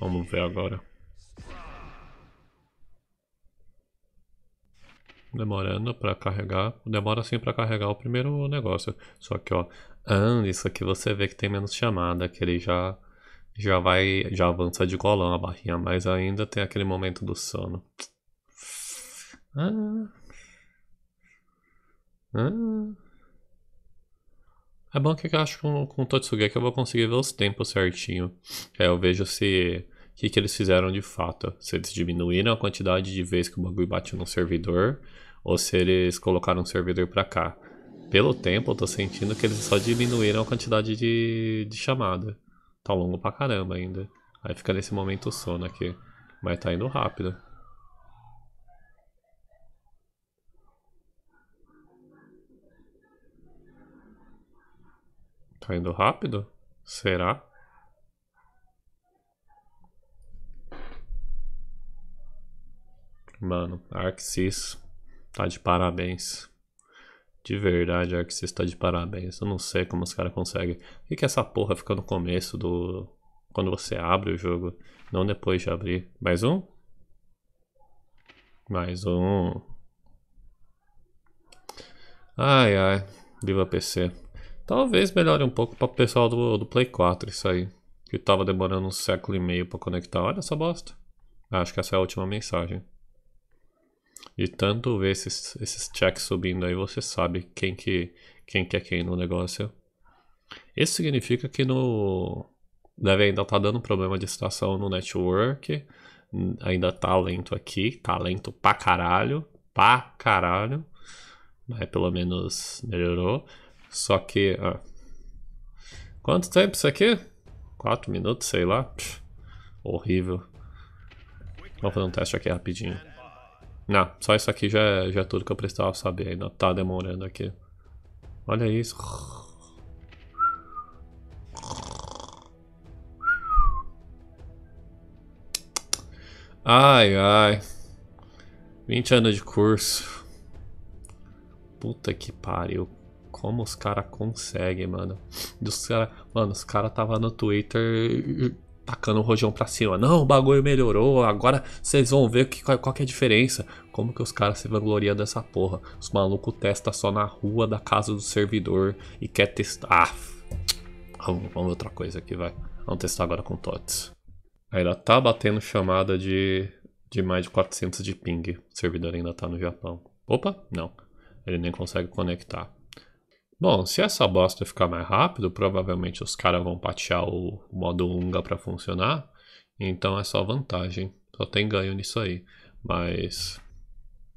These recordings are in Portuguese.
Vamos ver agora. Demorando para carregar. Demora assim para carregar o primeiro negócio. Só que, ó, ah, isso aqui você vê que tem menos chamada, que ele já já vai, já avança de golão a barrinha, mas ainda tem aquele momento do sono. Ah. Ah. É bom que eu acho que com, com o é que eu vou conseguir ver os tempos certinho. É, eu vejo se. O que, que eles fizeram de fato? Se eles diminuíram a quantidade de vezes que o bagulho bateu no servidor, ou se eles colocaram o servidor pra cá. Pelo tempo, eu tô sentindo que eles só diminuíram a quantidade de, de chamada. Tá longo pra caramba ainda. Aí fica nesse momento sono aqui. Mas tá indo rápido. Tá indo rápido? Será? Mano, Arxis tá de parabéns. De verdade, Arxis tá de parabéns. Eu não sei como os caras conseguem. o que, que essa porra fica no começo do. Quando você abre o jogo, não depois de abrir. Mais um? Mais um. Ai ai, viva PC. Talvez melhore um pouco para o pessoal do, do Play 4 isso aí. Que tava demorando um século e meio para conectar. Olha essa bosta. Acho que essa é a última mensagem. E tanto ver esses, esses checks subindo aí, você sabe quem que, quem que é quem no negócio. Isso significa que no... Deve ainda tá dando problema de estação no network. Ainda tá lento aqui. Tá lento pra caralho. Pra caralho. Mas né? pelo menos melhorou. Só que... Ah. Quanto tempo isso aqui? 4 minutos, sei lá. Pff, horrível. Vamos fazer um teste aqui rapidinho. Não, só isso aqui já é, já é tudo que eu precisava saber. Ainda tá demorando aqui. Olha isso. Ai, ai. 20 anos de curso. Puta que pariu como os caras conseguem, mano. cara, mano, os caras tava no Twitter tacando o rojão pra cima. Não, o bagulho melhorou, agora vocês vão ver que, qual, qual que é a diferença. Como que os caras se vangloriam dessa porra? Os malucos testam só na rua da casa do servidor e quer testar. Ah, vamos, vamos outra coisa aqui, vai. Vamos testar agora com TOTS. Ainda tá batendo chamada de, de mais de 400 de ping. O servidor ainda tá no Japão. Opa, não. Ele nem consegue conectar. Bom, se essa bosta ficar mais rápido, provavelmente os caras vão patear o modo Unga para funcionar. Então é só vantagem. Só tem ganho nisso aí. Mas.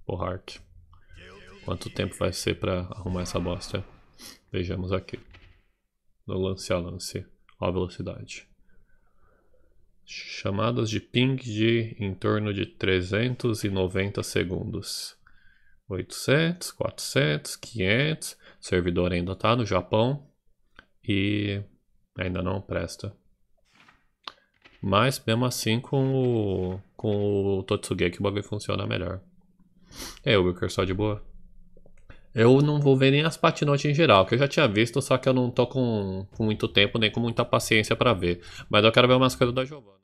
Porra, Hart, Quanto tempo vai ser para arrumar essa bosta? Vejamos aqui. No lance a lance. Ó a velocidade. Chamadas de ping de em torno de 390 segundos. 800, 400, 500 servidor ainda está no Japão e ainda não presta. Mas mesmo assim com o, com o é que o bagulho funciona melhor. É o Wilker, só de boa? Eu não vou ver nem as patinotes em geral, que eu já tinha visto, só que eu não tô com, com muito tempo nem com muita paciência para ver. Mas eu quero ver umas coisas da Giovanna.